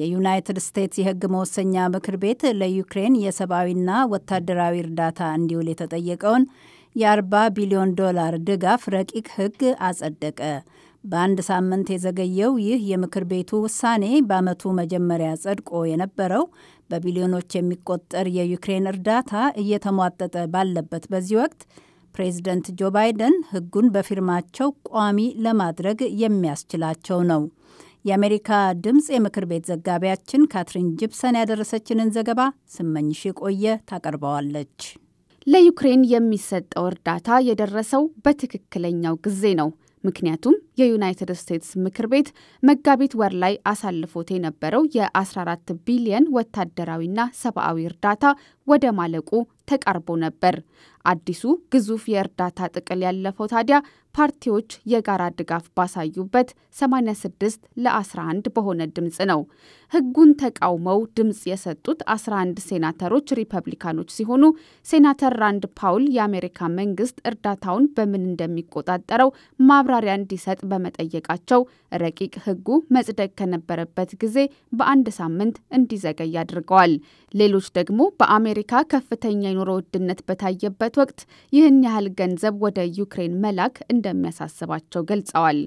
የዩናይትድ ስቴትስ የሕግ መወሰኛ ምክር ቤት ለዩክሬን የሰብአዊና ወታደራዊ እርዳታ እንዲውል የተጠየቀውን የ40 ቢሊዮን ዶላር ድጋፍ ረቂቅ ህግ አጸደቀ። በአንድ ሳምንት የዘገየው ይህ የምክር ቤቱ ውሳኔ በዓመቱ መጀመሪያ ጸድቆ የነበረው በቢሊዮኖች የሚቆጠር የዩክሬን እርዳታ እየተሟጠጠ ባለበት በዚህ ወቅት ፕሬዚደንት ጆ ባይደን ህጉን በፊርማቸው ቋሚ ለማድረግ የሚያስችላቸው ነው። የአሜሪካ ድምፅ የምክር ቤት ዘጋቢያችን ካትሪን ጂፕሰን ያደረሰችንን ዘገባ ስመኝሽ የቆየ ታቀርበዋለች። ለዩክሬን የሚሰጠው እርዳታ የደረሰው በትክክለኛው ጊዜ ነው። ምክንያቱም የዩናይትድ ስቴትስ ምክር ቤት መጋቢት ወር ላይ አሳልፎት የነበረው የ14 ቢሊየን ወታደራዊና ሰብአዊ እርዳታ ወደ ማለቁ ተቃርቦ ነበር። አዲሱ ግዙፍ የእርዳታ ጥቅል ያለፈው ታዲያ ፓርቲዎች የጋራ ድጋፍ ባሳዩበት 86 ለ11 በሆነ ድምፅ ነው። ሕጉን ተቃውመው ድምፅ የሰጡት 11 ሴናተሮች ሪፐብሊካኖች ሲሆኑ ሴናተር ራንድ ፓውል የአሜሪካ መንግስት እርዳታውን በምን እንደሚቆጣጠረው ማብራሪያ እንዲሰጥ በመጠየቃቸው ረቂቅ ሕጉ መጽደቅ ከነበረበት ጊዜ በአንድ ሳምንት እንዲዘገይ አድርገዋል። ሌሎች ደግሞ በአሜሪካ ከፍተኛ የኑሮ ውድነት በታየበት ወቅት ይህን ያህል ገንዘብ ወደ ዩክሬን መላክ እንደሚያሳስባቸው ገልጸዋል።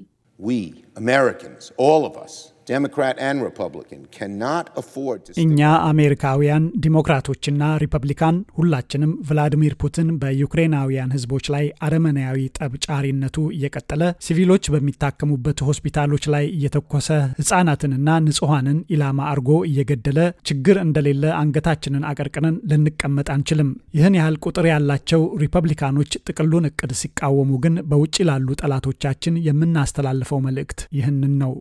እኛ አሜሪካውያን ዲሞክራቶችና ሪፐብሊካን ሁላችንም ቭላዲሚር ፑቲን በዩክሬናውያን ሕዝቦች ላይ አረመናያዊ ጠብጫሪነቱ እየቀጠለ ሲቪሎች በሚታከሙበት ሆስፒታሎች ላይ እየተኮሰ ሕጻናትንና ንጹሐንን ኢላማ አድርጎ እየገደለ ችግር እንደሌለ አንገታችንን አቀርቅነን ልንቀመጥ አንችልም። ይህን ያህል ቁጥር ያላቸው ሪፐብሊካኖች ጥቅሉን እቅድ ሲቃወሙ ግን በውጭ ላሉ ጠላቶቻችን የምናስተላልፈው መልእክት ይህንን ነው።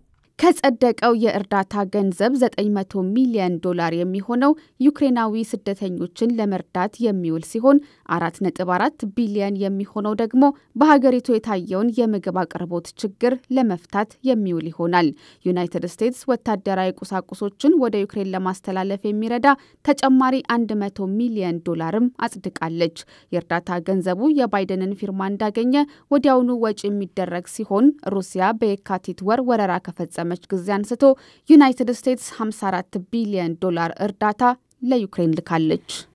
ከጸደቀው የእርዳታ ገንዘብ 900 ሚሊዮን ዶላር የሚሆነው ዩክሬናዊ ስደተኞችን ለመርዳት የሚውል ሲሆን 4.4 ቢሊዮን የሚሆነው ደግሞ በሀገሪቱ የታየውን የምግብ አቅርቦት ችግር ለመፍታት የሚውል ይሆናል። ዩናይትድ ስቴትስ ወታደራዊ ቁሳቁሶችን ወደ ዩክሬን ለማስተላለፍ የሚረዳ ተጨማሪ 100 ሚሊዮን ዶላርም አጽድቃለች። የእርዳታ ገንዘቡ የባይደንን ፊርማ እንዳገኘ ወዲያውኑ ወጪ የሚደረግ ሲሆን ሩሲያ በየካቲት ወር ወረራ ከፈጸመ ከተጀመረች ጊዜ አንስቶ ዩናይትድ ስቴትስ 54 ቢሊዮን ዶላር እርዳታ ለዩክሬን ልካለች።